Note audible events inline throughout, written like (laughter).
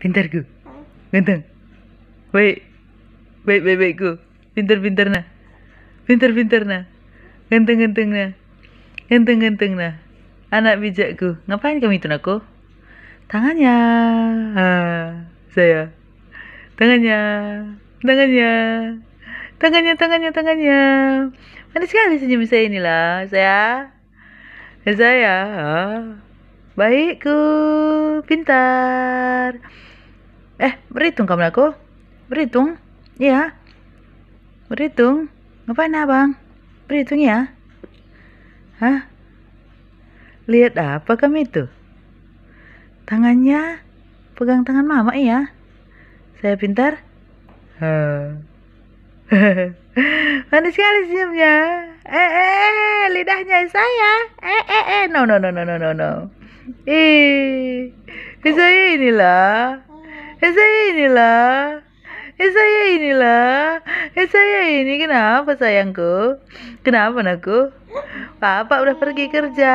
pintar ku ganteng wei, wei, wei, wei ku pintar pintar nah pintar pintar nah ganteng ganteng nah ganteng ganteng nah anak bijak ku, ngapain kamu itu nak ku? tangannya ha, saya tangannya tangannya tangannya tangannya tangannya manis sekali senyum saya inilah saya saya baikku pintar Eh, berhitung kamu aku? Berhitung? Iya. Berhitung? Ngapain abang? Berhitung ya? Hah? Lihat apa kamu itu? Tangannya pegang tangan mama ya? Saya pintar? (laughs) Manis sekali senyumnya. Eh, eh, eh, lidahnya saya. Eh, eh, eh, no, no, no, no, no, no, no. Ih, bisa inilah. Eh saya inilah Eh saya inilah Eh saya ini kenapa sayangku kenapa naku? papa udah pergi kerja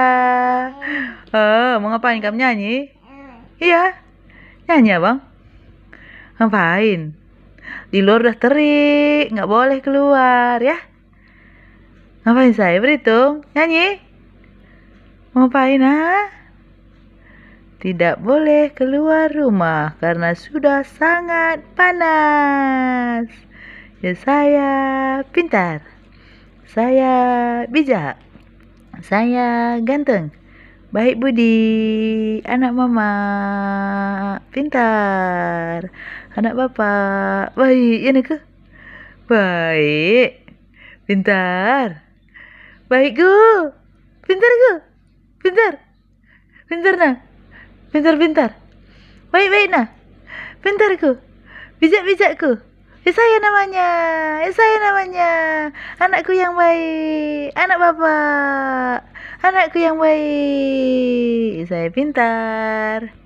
eh mau ngapain kamu nyanyi iya nyanyi abang ngapain di luar udah terik nggak boleh keluar ya ngapain saya berhitung nyanyi mau ngapain ah tidak boleh keluar rumah karena sudah sangat panas. Ya saya pintar. Saya bijak. Saya ganteng. Baik budi, anak mama pintar. Anak bapak baik, ya ke? Baik. Pintar. Baik Gu. Pintar Gu. Pintar. Pintar nak pintar-pintar baik-baik nah pintarku bijak-bijakku eh, ya, saya namanya eh, saya namanya anakku yang baik anak bapak anakku yang baik ya, saya pintar